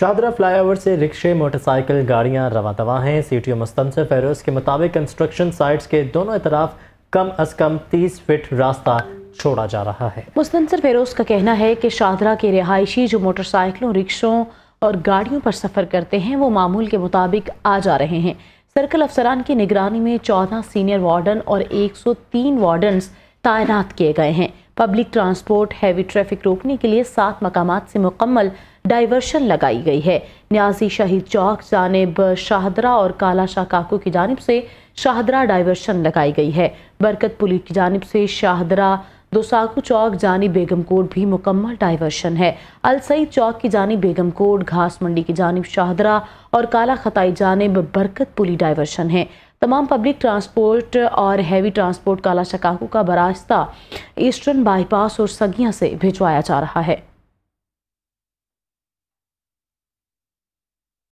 Shahdara flyover से रिक्शे motorcycle गाड़ियां रवा दवा हैं ओ मुस्तनसर फेरोज के मुताबिक कंस्ट्रक्शन साइट्स के दोनों अतराफ कम अज कम तीस फिट रास्ता छोड़ा जा रहा है मुस्तनसर फेरोज का कहना है कि शादरा के रिहायशी जो मोटरसाइकिलों रिक्शों और गाड़ियों पर सफ़र करते हैं वो मामूल के मुताबिक आ जा रहे हैं सर्कल अफसरान की निगरानी में चौदह सीनियर वार्डन और एक सौ तीन वार्डन तैनात किए गए हैं पब्लिक ट्रांसपोर्ट हैवी ट्रैफिक रोकने के लिए सात मकाम से मुकम्मल डाइवर्शन लगाई गई है न्याजी शहीद चौक जानेब शाहदरा और काला शाह काकू की जानब से शाहदरा डाइवर्शन लगाई गई है बरकत पुलिस की जानब से शाहदरा दोसाकू चौक जानी बेगम कोट भी मुकम्मल डाइवर्शन है अलसई चौक की जानी बेगम कोट घास मंडी की जानब शाहदरा और काला खताई जानब बरकत पुली डायवर्शन है तमाम पब्लिक ट्रांसपोर्ट और हैवी ट्रांसपोर्ट काला शकाकू का बरास्ता ईस्टर्न बाईपास और सगिया से भिजवाया जा रहा है